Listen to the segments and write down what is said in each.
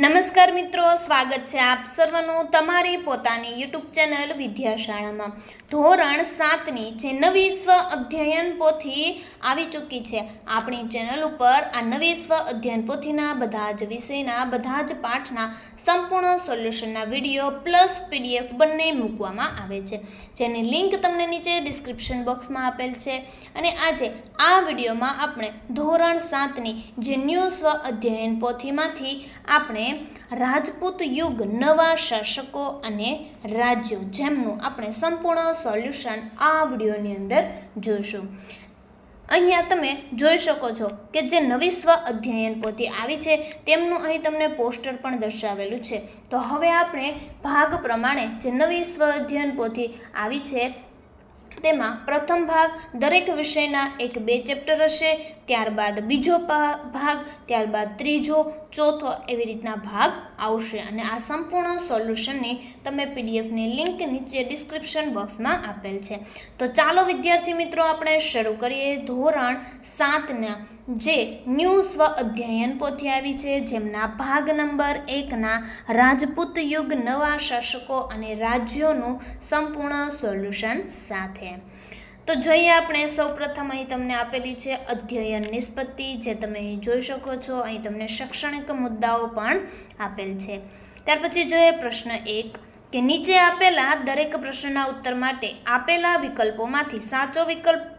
નમસ્કાર મિત્રો સ્વાગત છે આપ સર્વનું તમારી પોતાની યુટ્યુબ ચેનલ વિદ્યાશાળામાં ધોરણ સાતની જે નવી સ્વ અધ્યયન પોથી આવી ચૂકી છે આપણી ચેનલ ઉપર આ નવી સ્વ અધ્યયન પોથીના બધા જ વિષયના બધા જ પાઠના સંપૂર્ણ સોલ્યુશનના વિડીયો પ્લસ પીડીએફ બંને મૂકવામાં આવે છે જેની લિંક તમને નીચે ડિસ્ક્રિપ્શન બોક્સમાં આપેલ છે અને આજે આ વિડીયોમાં આપણે ધોરણ સાતની જે ન્યૂ સ્વ અધ્યયન પોથીમાંથી આપણે આપણે રાજપૂત યુગ નવા શાસકો અને રાજ્યો જેમનું આપણે સંપૂર્ણ સોલ્યુશન આ વિડીયોની અંદર જોઈશું અહીંયા તમે જોઈ શકો છો કે જે નવી સ્વ અધ્યયન પોથી આવી છે તેમનું અહીં તમને પોસ્ટર પણ દર્શાવેલું છે તો હવે આપણે ભાગ પ્રમાણે જે નવી સ્વ અધ્યયન પોથી આવી છે તેમાં પ્રથમ ભાગ દરેક વિષયના એક બે ચેપ્ટર હશે ત્યારબાદ બીજો ભાગ ત્યારબાદ ત્રીજો ચોથો એવી રીતના ભાગ આવશે અને આ સંપૂર્ણ સોલ્યુશનની તમે પીડીએફની લિંક નીચે ડિસ્ક્રિપ્શન બોક્સમાં આપેલ છે તો ચાલો વિદ્યાર્થી મિત્રો આપણે શરૂ કરીએ ધોરણ સાતના જે ન્યૂ સ્વ અધ્યયન પોથી આવી છે જેમના ભાગ નંબર એકના રાજપૂત યુગ નવા શાસકો અને રાજ્યોનું સંપૂર્ણ સોલ્યુશન સાથે તો જોઈએ આપણે સૌપ્રથમ અહીં તમને આપેલી છે અધ્યયન નિષ્પત્તિ જે તમે અહીં જોઈ શકો છો અહીં તમને શૈક્ષણિક મુદ્દાઓ પણ આપેલ છે ત્યાર પછી જોઈએ પ્રશ્ન એક કે નીચે આપેલા દરેક પ્રશ્નના ઉત્તર માટે આપેલા વિકલ્પોમાંથી સાચો વિકલ્પ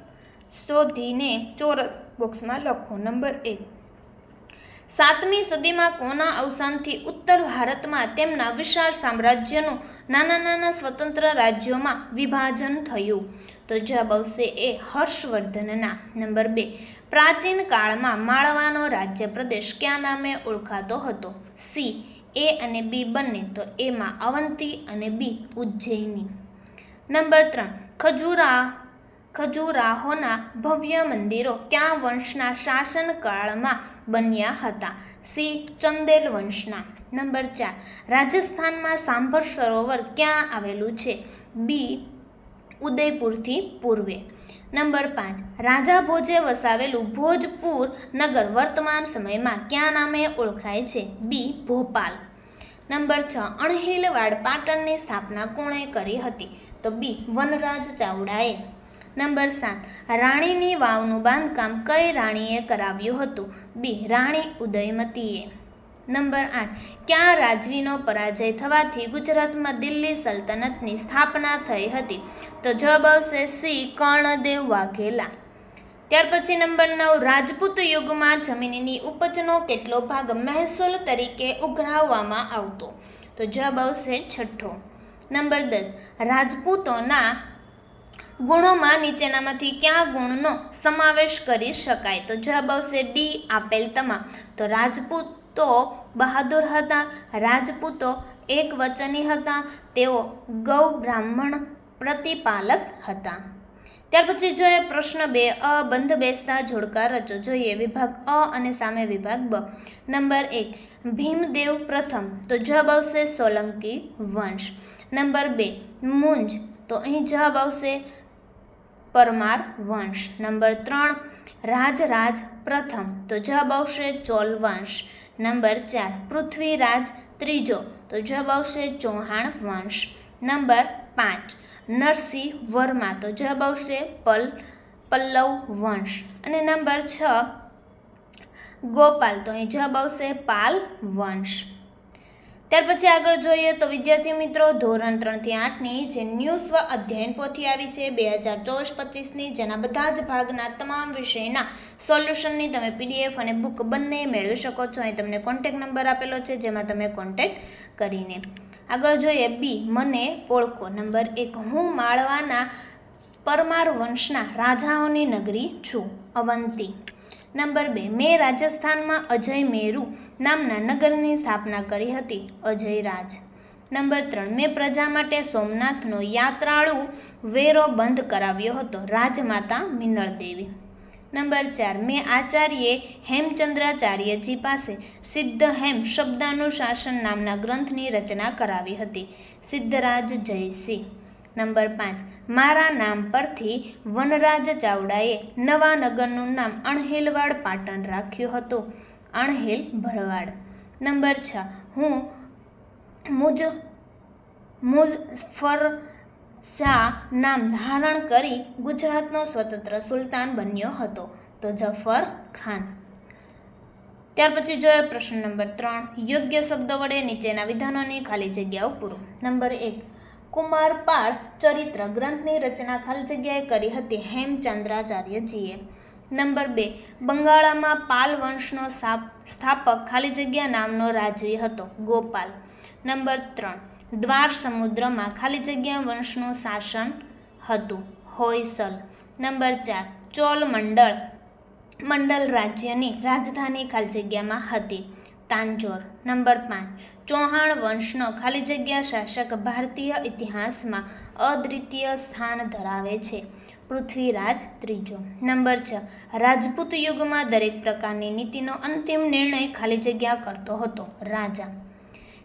શોધીને ચોર બોક્સમાં લખો નંબર એક સાતમી સદીમાં કોના અવસાનથી ઉત્તર ભારતમાં તેમના વિશાળ સામ્રાજ્યનું નાના નાના સ્વતંત્ર રાજ્યોમાં વિભાજન થયું તો જવાબ એ હર્ષવર્ધનના નંબર બે પ્રાચીન કાળમાં માળવાનો રાજ્ય પ્રદેશ ક્યાં નામે ઓળખાતો હતો સી એ અને બી બંને તો એમાં અવંતી અને બી ઉજ્જૈની નંબર ત્રણ ખજુરા ખજુરાહોના ભવ્ય મંદિરો ક્યાં વંશના શાસનકાળમાં બન્યા હતા સી ચંદેલ વંશના નંબર ચાર રાજસ્થાનમાં સાંભર સરોવર ક્યાં આવેલું છે બી ઉદયપુરથી પૂર્વે નંબર પાંચ રાજા ભોજે વસાવેલું ભોજપુર નગર વર્તમાન સમયમાં ક્યાં નામે ઓળખાય છે બી ભોપાલ નંબર છ અણહિલવાડ પાટણની સ્થાપના કોણે કરી હતી તો બી વનરાજ ચાવડાએ નંબર સાત રાણીની વાવનું બાંધકામ કઈ રાણીએ કરાવ્યું હતું બી રાણી ઉદયમતીએ નંબર આઠ ક્યાં રાજવીનો પરાજય થવાથી ગુજરાતમાં દિલ્હી સલ્તનતની સ્થાપના થઈ હતી તો જવાબ આવશે સી કર્ણદેવ વાઘેલા ત્યાર પછી નંબર નવ રાજપૂત યુગમાં જમીનની ઉપજનો કેટલો ભાગ મહેસૂલ તરીકે ઉઘરાવવામાં આવતો તો જવાબ આવશે છઠ્ઠો નંબર દસ રાજપૂતોના ગુણોમાં નીચેનામાંથી ક્યાં ગુણનો સમાવેશ કરી શકાય તો જવાબ આવશે ડી આપેલ તમામ તો રાજપૂતો બહાદુર હતા રાજપૂતો એક વચની હતા તેઓ ગૌ બ્રાહ્મણ પ્રતિપાલક હતા ત્યાર પછી જોઈએ પ્રશ્ન બે અ બંધ બેસતા જોડકાર રચો જોઈએ વિભાગ અ અને સામે વિભાગ બ નંબર એક ભીમદેવ પ્રથમ તો જવાબ આવશે સોલંકી વંશ નંબર બે મુંજ તો અહીં જવાબ આવશે પરમાર વંશ નંબર ત્રણ રાજરાજ પ્રથમ તો જવાબ આવશે ચોલ વંશ નંબર ચાર પૃથ્વીરાજ ત્રીજો તો જવાબ આવશે ચૌહાણ વંશ નંબર પાંચ નરસિંહ વર્મા તો જવાબ આવશે પલ પલ્લવ વંશ અને નંબર છ ગોપાલ તો અહીં જવાબ આવશે પાલ વંશ ત્યાર પછી આગળ જોઈએ તો વિદ્યાર્થી મિત્રો ધોરણ ત્રણથી આઠની જે ન્યૂ સ્વ અધ્યયન પોથી આવી છે બે હજાર ચોવીસ પચીસની જેના બધા જ ભાગના તમામ વિષયના સોલ્યુશનની તમે પીડીએફ અને બુક બંને મેળવી શકો છો અહીં તમને કોન્ટેક નંબર આપેલો છે જેમાં તમે કોન્ટેક્ટ કરીને આગળ જોઈએ બી મને ઓળખો નંબર એક હું માળવાના પરમાર વંશના રાજાઓની નગરી છું અવંતી નંબર બે મેં રાજસ્થાનમાં અજય મેરુ નામના નગરની સ્થાપના કરી હતી અજય રાજ નંબર ત્રણ મેં પ્રજા માટે સોમનાથનો યાત્રાળુ વેરો બંધ કરાવ્યો હતો રાજમાતા મિનળ દેવી નંબર ચાર મેં આચાર્યે હેમચંદ્રાચાર્યજી પાસે સિદ્ધ હેમ શબ્દાનુશાસન નામના ગ્રંથની રચના કરાવી હતી સિદ્ધરાજ જયસિંહ નંબર પાંચ મારા નામ પરથી વનરાજ ચાવડાએ નવા નગરનું નામ અણહેલવાડ પાટણ રાખ્યું હતું અણહેલ ભરવાડ નંબર છ હું મુજ મુઝફર શાહ નામ ધારણ કરી ગુજરાતનો સ્વતંત્ર સુલતાન બન્યો હતો તો જફર ખાન ત્યાર પછી જોઈએ પ્રશ્ન નંબર ત્રણ યોગ્ય શબ્દ વડે નીચેના વિધાનોની ખાલી જગ્યાઓ પૂરો નંબર એક કુમાર પાળ ચરિત્ર ગ્રંથની રચના ખાલી જગ્યાએ કરી હતી હેમચંદ્રાચાર્યજીએ નંબર બે બંગાળામાં પાલ વંશનો સ્થાપક ખાલી જગ્યા નામનો રાજવી હતો ગોપાલ નંબર ત્રણ દ્વાર સમુદ્રમાં ખાલી જગ્યા વંશનું શાસન હતું હોયસલ નંબર ચાર ચોલ મંડળ મંડળ રાજ્યની રાજધાની ખાલી જગ્યામાં હતી તાંજોર નંબર પાંચ ચૌહાણ વંશનો ખાલી જગ્યા શાસક ભારતીય ઇતિહાસમાં અદ્વિતીય સ્થાન ધરાવે છે પૃથ્વીરાજ ત્રીજો નંબર છ રાજપૂત યુગમાં દરેક પ્રકારની નીતિનો અંતિમ નિર્ણય ખાલી જગ્યા કરતો હતો રાજા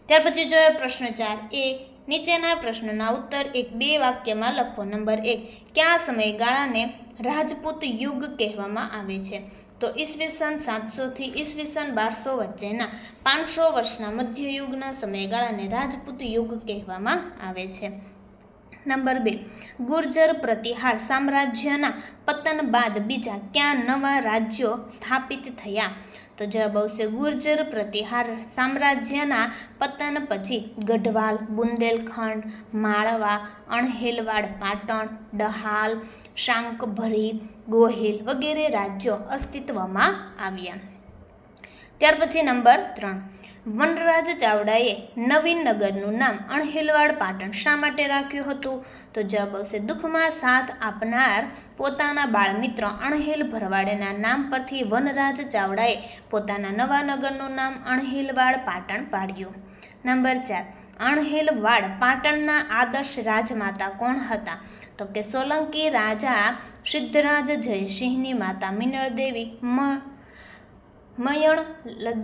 ત્યાર પછી જોયો પ્રશ્ન ચાર એ નીચેના પ્રશ્નના ઉત્તર એક બે વાક્યમાં લખો નંબર એક કયા સમયગાળાને રાજપૂત યુગ કહેવામાં આવે છે તો ઈસવીસન સાતસોથી ઈસવીસન બારસો વચ્ચેના પાંચસો વર્ષના મધ્યયુગના સમયગાળાને રાજપૂત યુગ કહેવામાં આવે છે નંબર બે ગુર્જર પ્રતિહાર સામ્રાજ્યના પતન બાદ બીજા ક્યાં નવા રાજ્યો સ્થાપિત થયા તો જવાબ આવશે ગુર્જર પ્રતિહાર સામ્રાજ્યના પતન પછી ગઢવાલ બુંદેલખંડ માળવા અણહેલવાડ પાટણ ડહાલ શાંકભરી ગોહિલ વગેરે રાજ્યો અસ્તિત્વમાં આવ્યા ત્યાર પછી નંબર ત્રણ વનરાજ ચાવડાએ નવીન નગરનું નામ અણહિલવાડ પાટણ શા માટે રાખ્યું હતું તો જવાબ આવશે દુઃખમાં સાથ આપનાર પોતાના બાળમિત્ર અણહિલ ભરવાડેના નામ પરથી વનરાજ ચાવડાએ પોતાના નવા નગરનું નામ અણહિલવાડ પાટણ પાડ્યું નંબર ચાર અણહિલવાડ પાટણના આદર્શ રાજમાતા કોણ હતા તો કે સોલંકી રાજા સિદ્ધરાજ જયસિંહની માતા મિનળ દેવી મયણ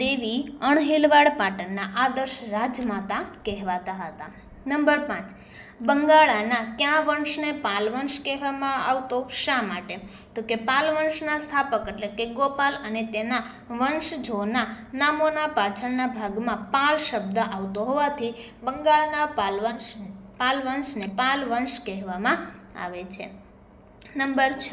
દેવી અણહેલવાડ પાટણના આદર્શ રાજમાતા કહેવાતા હતા નંબર પાંચ બંગાળાના ક્યાં વંશને પાલવંશ કહેવામાં આવતો શા માટે તો કે પાલવંશના સ્થાપક એટલે કે ગોપાલ અને તેના વંશજોના નામોના પાછળના ભાગમાં પાલ શબ્દ આવતો હોવાથી બંગાળના પાલવંશ પાલવંશને પાલવંશ કહેવામાં આવે છે નંબર છ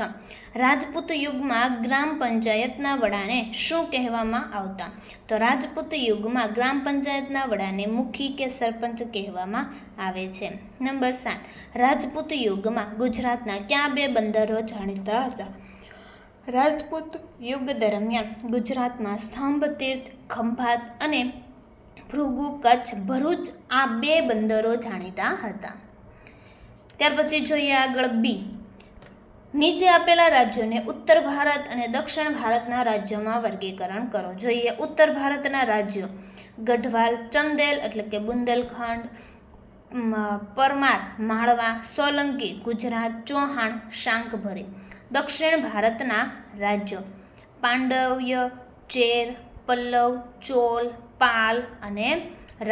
રાજપૂત યુગમાં ગ્રામ પંચાયતના વડાને શું કહેવામાં આવતા તો રાજપૂત યુગમાં ગ્રામ પંચાયતના વડાને મુખી કે સરપંચ કહેવામાં આવે છે નંબર સાત રાજપૂત યુગમાં ગુજરાતના ક્યાં બે બંદરો જાણીતા હતા રાજપૂત યુગ દરમિયાન ગુજરાતમાં સ્તંભ તીર્થ ખંભાત અને ભૃગુ કચ્છ ભરૂચ આ બે બંદરો જાણીતા હતા ત્યાર પછી જોઈએ આગળ બી નીચે આપેલા રાજ્યોને ઉત્તર ભારત અને દક્ષિણ ભારતના રાજ્યોમાં વર્ગીકરણ કરો જોઈએ ઉત્તર ભારતના રાજ્યો ગઢવાલ ચંદેલ એટલે કે બુંદેલખંડ પરમાર માળવા સોલંકી ગુજરાત ચૌહાણ શાંકભરી દક્ષિણ ભારતના રાજ્યો પાંડવ્ય ચેર પલ્લવ ચોલ પાલ અને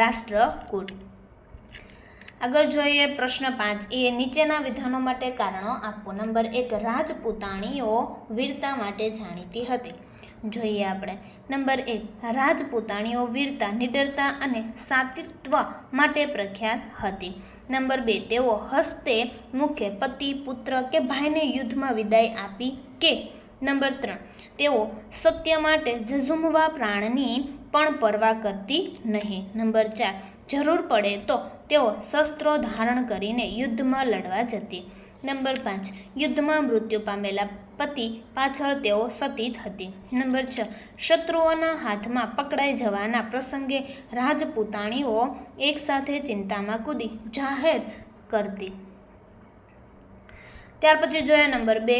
રાષ્ટ્રકૂટ આગળ જોઈએ પ્રશ્ન પાંચ એ નીચેના વિધાનો માટે કારણો આપો નંબર એક રાજપૂતાણીઓ વીરતા માટે જાણીતી હતી જોઈએ આપણે નંબર એક રાજપૂતાણીઓ વીરતા નિડરતા અને સાતિત્વ માટે પ્રખ્યાત હતી નંબર બે તેઓ હસ્તે મુખ્ય પતિ પુત્ર કે ભાઈને યુદ્ધમાં વિદાય આપી કે નંબર ત્રણ તેઓ સત્ય માટે જઝુમવા પ્રાણની પણ પરવા કરતી નહીં નંબર ચાર જરૂર પડે તો તેઓ શસ્ત્રો ધારણ કરીને યુદ્ધમાં લડવા જતી નંબર પાંચ યુદ્ધમાં મૃત્યુ પામેલા પતિ પાછળ તેઓ સતીત હતી નંબર છ શત્રુઓના હાથમાં પકડાઈ જવાના પ્રસંગે રાજપૂતાણીઓ એકસાથે ચિંતામાં કૂદી જાહેર કરતી ત્યાર પછી જોયા નંબર બે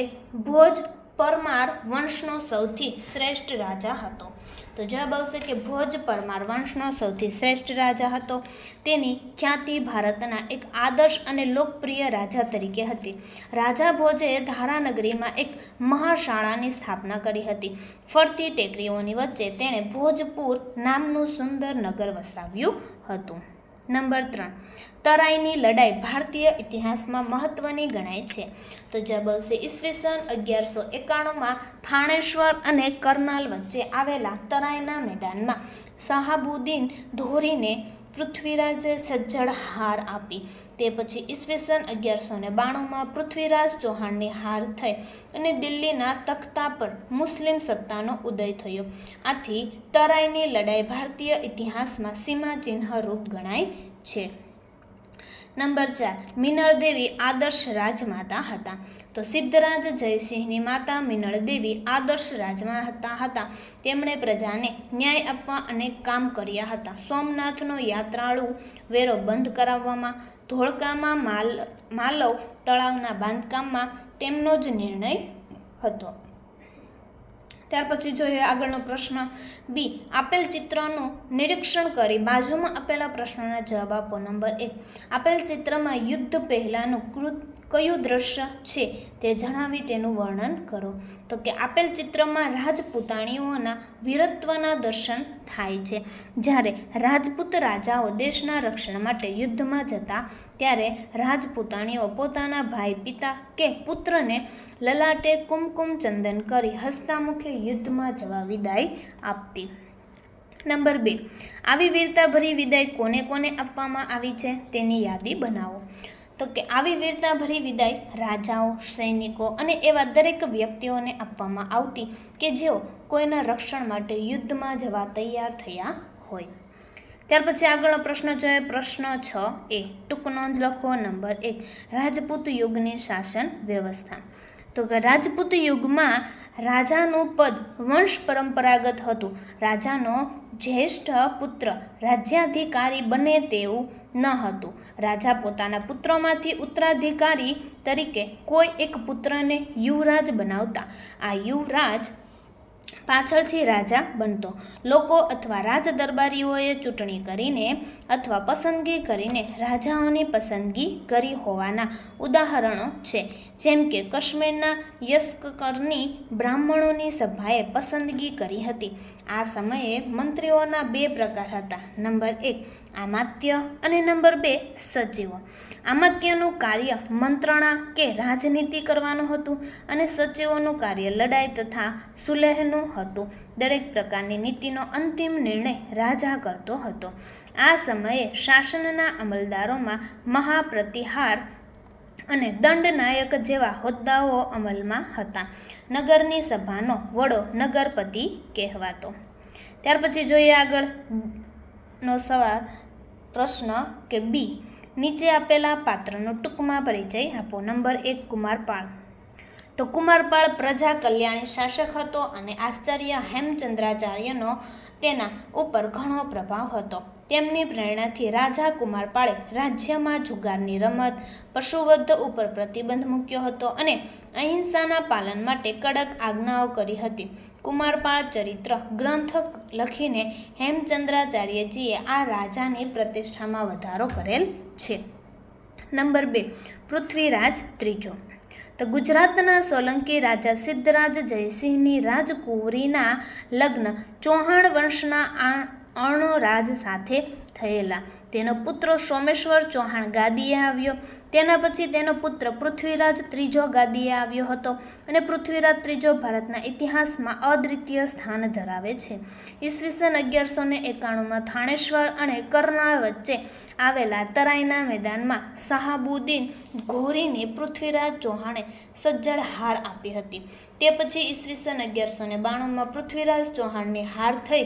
ભોજ પરમાર વંશનો સૌથી શ્રેષ્ઠ રાજા હતો તો જવાબ આવશે કે ભોજ પરમાર વંશનો સૌથી શ્રેષ્ઠ રાજા હતો તેની ખ્યાતિ ભારતના એક આદર્શ અને લોકપ્રિય રાજા તરીકે હતી રાજા ભોજે ધારાનગરીમાં એક મહાશાળાની સ્થાપના કરી હતી ફરતી ટેકરીઓની વચ્ચે તેણે ભોજપુર નામનું સુંદર નગર વસાવ્યું હતું નંબર ત્રણ તરાઈની લડાઈ ભારતીય ઇતિહાસમાં મહત્વની ગણાય છે તો જવાબ આવશે ઈસવીસન અગિયારસો એકાણુંમાં થાણેશ્વર અને કરનાલ વચ્ચે આવેલા તરાઈના મેદાનમાં શાહાબુદ્દીન ધોરીને પૃથ્વીરાજે સજ્જડ હાર આપી તે પછી ઈસવીસન અગિયારસો ને બાણુંમાં પૃથ્વીરાજ ચૌહાણની હાર થઈ અને દિલ્હીના તખ્તા પર મુસ્લિમ સત્તાનો ઉદય થયો આથી તરાઈની લડાઈ ભારતીય ઇતિહાસમાં સીમાચિહ્ન રૂપ ગણાય છે નંબર ચાર મિનળદેવી આદર્શ રાજમાતા હતા તો સિદ્ધરાજ જયસિંહની માતા મિનળદેવી આદર્શ રાજમાતા હતા તેમણે પ્રજાને ન્યાય આપવા અનેક કામ કર્યા હતા સોમનાથનો યાત્રાળુ વેરો બંધ કરાવવામાં ધોળકામાં માલ માલવ તળાવના બાંધકામમાં તેમનો જ નિર્ણય હતો ત્યાર પછી જોઈએ આગળનો પ્રશ્ન બી આપેલ ચિત્રનું નિરીક્ષણ કરી બાજુમાં આપેલા પ્રશ્નોના જવાબ આપો નંબર એક આપેલ ચિત્રમાં યુદ્ધ પહેલાંનું કૃત કયું દ્રશ્ય છે તે જણાવી તેનું વર્ણન કરો તો કે આપેલ ચિત્રમાં રાજપૂતાણીઓના વીરત્વના દર્શન થાય છે જ્યારે રાજપૂત રાજાઓ દેશના રક્ષણ માટે યુદ્ધમાં જતા ત્યારે રાજપૂતાણીઓ પોતાના ભાઈ પિતા કે પુત્રને લલાટે કુમકુમ ચંદન કરી હસ્તામુખે યુદ્ધમાં જવા વિદાય આપતી નંબર બે આવી વીરતાભરી વિદાય કોને કોને આપવામાં આવી છે તેની યાદી બનાવો તો કે આવી વીરતાભરી વિદાય રાજાઓ સૈનિકો અને એવા દરેક વ્યક્તિઓને આપવામાં આવતી કે જેઓ કોઈના રક્ષણ માટે યુદ્ધમાં જવા તૈયાર થયા હોય ત્યાર પછી આગળનો પ્રશ્ન જોઈએ પ્રશ્ન છ એ ટૂંક નોંધ લખો નંબર એક રાજપૂત યુગની શાસન વ્યવસ્થા તો કે રાજપૂત યુગમાં રાજાનું પદ વંશ પરંપરાગત હતું રાજાનો જ્યેષ્ઠ પુત્ર રાજ્યાધિકારી બને તેવું ન હતું રાજા પોતાના પુત્રોમાંથી ઉત્તરાધિકારી તરીકે કોઈ એક પુત્રને યુવરાજ બનાવતા આ યુવરાજ પાછળથી રાજા બનતો લોકો અથવા રાજદરબારીઓએ ચૂંટણી કરીને અથવા પસંદગી કરીને રાજાઓની પસંદગી કરી હોવાના ઉદાહરણો છે જેમ કે કાશ્મીરના યસ્કરની બ્રાહ્મણોની સભાએ પસંદગી કરી હતી આ સમયે મંત્રીઓના બે પ્રકાર હતા નંબર એક આમાત્ય અને નંબર બે સચિવો આમાત્યનું કાર્ય મંત્રણા કે રાજનીતિ કરવાનું હતું અને સચિવોનું કાર્ય લડાઈ તથા સુલેહનું હતું દરેક પ્રકારની નીતિનો અંતિમ નિર્ણય રાજા કરતો હતો આ સમયે શાસનના અમલદારોમાં મહાપ્રતિહાર અને દંડનાયક જેવા હોદ્દાઓ અમલમાં હતા નગરની સભાનો વડો નગરપતિ કહેવાતો ત્યાર પછી જોઈએ આગળ નો સવાલ પ્રશ્ન કે બી નીચે આપેલા પાત્રનો ટૂંકમાં પરિચય આપો નંબર એક કુમારપાળ તો કુમારપાળ પ્રજા કલ્યાણી શાસક હતો અને આશ્ચર્ય હેમચંદ્રાચાર્યનો તેના ઉપર ઘણો પ્રભાવ હતો તેમની પ્રેરણાથી રાજા કુમારપાળે રાજ્યમાં જુગારની રમત પશુવધ ઉપર પ્રતિબંધ મૂક્યો હતો અને અહિંસાના પાલન માટે કડક આજ્ઞાઓ કરી હતી કુમારપાળ ચરિત્ર ગ્રંથ લખીને હેમચંદ્રાચાર્યજીએ આ રાજાની પ્રતિષ્ઠામાં વધારો કરેલ છે નંબર બે પૃથ્વીરાજ ત્રીજો તો ગુજરાતના સોલંકી રાજા સિદ્ધરાજ જયસિંહની રાજકુંવરીના લગ્ન ચૌહાણ વંશના આ અર્ણરાજ સાથે થયેલા તેનો પુત્ર સોમેશ્વર ચૌહાણ ગાદીએ આવ્યો તેના પછી તેનો પુત્ર પૃથ્વીરાજ ત્રીજો ગાદીએ આવ્યો હતો અને પૃથ્વીરાજ ત્રીજો ભારતના ઇતિહાસમાં અદ્વિતીય સ્થાન ધરાવે છે ઈસવીસન અગિયારસો ને એકાણુંમાં થાણેશ્વર અને કરનાળ વચ્ચે આવેલા તરાઈના મેદાનમાં શાહાબુદ્દીન ઘોરીને પૃથ્વીરાજ ચૌહાણે સજ્જડ હાર આપી હતી તે પછી ઈસવીસન અગિયારસો ને બાણુંમાં પૃથ્વીરાજ ચૌહાણની હાર થઈ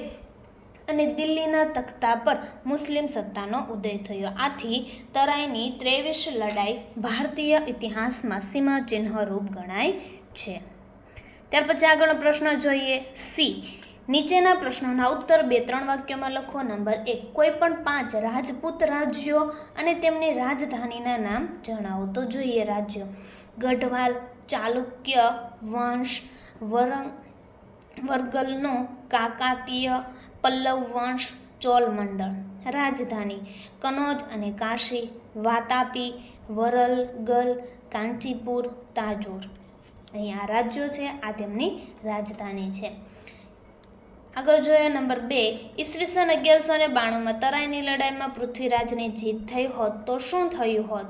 અને દિલ્હીના તખ્તા પર મુસ્લિમ સત્તાનો ઉદય થયો આથી તરાઈની ત્રેવીસ લડાઈ ભારતીય ઇતિહાસમાં સીમાચિહ્ન રૂપ ગણાય છે ત્યાર પછી આગળનો પ્રશ્ન જોઈએ સી નીચેના પ્રશ્નોના ઉત્તર બે ત્રણ વાક્યોમાં લખો નંબર એક કોઈ પણ પાંચ રાજપૂત રાજ્યો અને તેમની રાજધાનીના નામ જણાવો તો જોઈએ રાજ્યો ગઢવાલ ચાલુક્ય વંશ વરંગ વર્ગલનો કાકાતીય પલ્લવ વંશ ચોલ મંડળ રાજધાની કનોજ અને કાશી વાતાપી વરલ ગલ કાંચીપુર તાજોર અહીં આ રાજ્યો છે આ તેમની રાજધાની છે આગળ જોઈએ નંબર બે ઈસવીસન અગિયારસો ને બાણુંમાં તરાઈની લડાઈમાં પૃથ્વીરાજની જીત થઈ હોત તો શું થયું હોત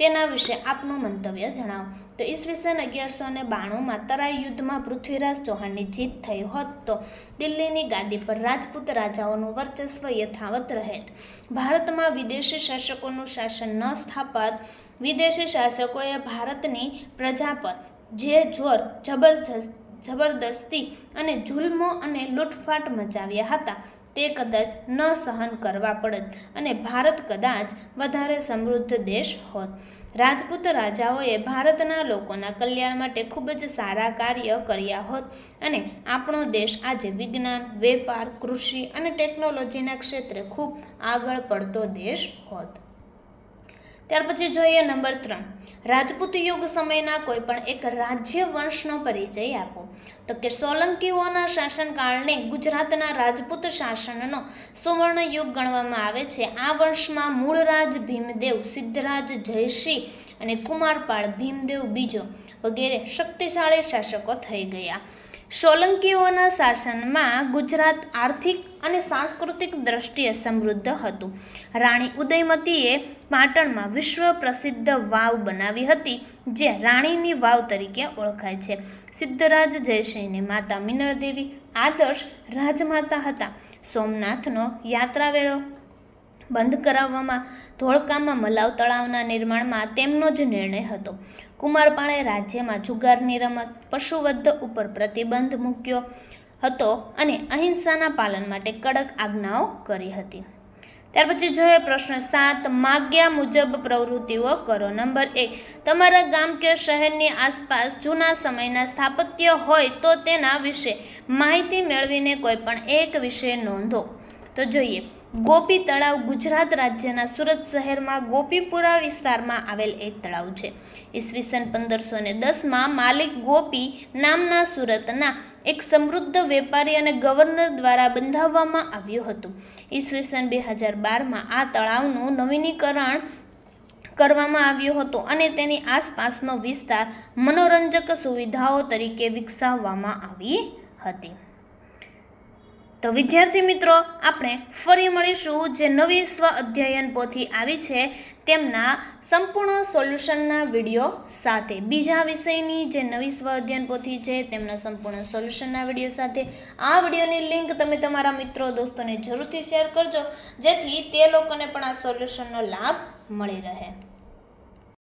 તેના વિશે આપનું મંતવ્ય જણાવો તો ઈસવીસન અગિયારસો ને બાણુંમાં તરાઈ યુદ્ધમાં પૃથ્વીરાજ ચૌહાણની જીત થઈ હોત તો દિલ્હીની ગાદી પર રાજપૂત રાજાઓનું વર્ચસ્વ યથાવત રહેત ભારતમાં વિદેશી શાસકોનું શાસન ન સ્થાપત વિદેશી શાસકોએ ભારતની પ્રજા પર જે જોર જબરજસ્ત જબરદસ્તી અને જુલ્મો અને લૂંટફાટ મચાવ્યા હતા તે કદાચ ન સહન કરવા પડત અને ભારત કદાચ વધારે સમૃદ્ધ દેશ હોત રાજપૂત રાજાઓએ ભારતના લોકોના કલ્યાણ માટે ખૂબ જ સારા કાર્ય કર્યા હોત અને આપણો દેશ આજે વિજ્ઞાન વેપાર કૃષિ અને ટેકનોલોજીના ક્ષેત્રે ખૂબ આગળ પડતો દેશ હોત ત્યાર પછી જોઈએ નંબર ત્રણ રાજપૂત યુગ સમયના કોઈપણ એક રાજ્ય વંશનો પરિચય આપો તો કે સોલંકીઓના શાસનકાળને ગુજરાતના રાજપૂત શાસનનો સુવર્ણ યુગ ગણવામાં આવે છે આ વંશમાં મૂળરાજ ભીમદેવ સિદ્ધરાજ જયસિંહ અને કુમારપાળ ભીમદેવ બીજો વગેરે શક્તિશાળી શાસકો થઈ ગયા સોલંકીઓના શાસનમાં ગુજરાત આર્થિક અને સાંસ્કૃતિક દ્રષ્ટિએ સમૃદ્ધ હતું રાણી ઉદયમતીએ પાટણમાં વિશ્વ પ્રસિદ્ધ વાવ બનાવી હતી જે રાણીની વાવ તરીકે ઓળખાય છે સિદ્ધરાજ જયસિંહને માતા મિનળદેવી આદર્શ રાજમાતા હતા સોમનાથનો યાત્રાવેળો બંધ કરાવવામાં ધોળકામાં મલાવ તળાવના નિર્માણમાં તેમનો જ નિર્ણય હતો કુમારપાણે રાજ્યમાં જુગારની રમત પશુવધ ઉપર પ્રતિબંધ મૂક્યો હતો અને અહિંસાના પાલન માટે કડક આજ્ઞાઓ કરી હતી ત્યાર પછી જોઈએ પ્રશ્ન સાત માગ્યા મુજબ પ્રવૃત્તિઓ કરો નંબર એક તમારા ગામ કે શહેરની આસપાસ જૂના સમયના સ્થાપત્ય હોય તો તેના વિશે માહિતી મેળવીને કોઈ પણ એક વિશે નોંધો તો જોઈએ ગોપી તળાવ ગુજરાત રાજ્યના સુરત શહેરમાં ગોપીપુરા વિસ્તારમાં આવેલ એક તળાવ છે ઈસવીસન પંદરસો ને દસમાં માલિક ગોપી નામના સુરતના એક સમૃદ્ધ વેપારી અને ગવર્નર દ્વારા બંધાવવામાં આવ્યું હતું ઈસવીસન બે હજાર બારમાં આ તળાવનું નવીનીકરણ કરવામાં આવ્યું હતું અને તેની આસપાસનો વિસ્તાર મનોરંજક સુવિધાઓ તરીકે વિકસાવવામાં આવી હતી તો વિદ્યાર્થી મિત્રો આપણે ફરી મળીશું જે નવી સ્વ અધ્યયન પોથી આવી છે તેમના સંપૂર્ણ સોલ્યુશનના વિડીયો સાથે બીજા વિષયની જે નવી સ્વ અધ્યયન પોથી છે તેમના સંપૂર્ણ સોલ્યુશનના વિડીયો સાથે આ વિડીયોની લિંક તમે તમારા મિત્રો દોસ્તોને જરૂરથી શેર કરજો જેથી તે લોકોને પણ આ સોલ્યુશનનો લાભ મળી રહે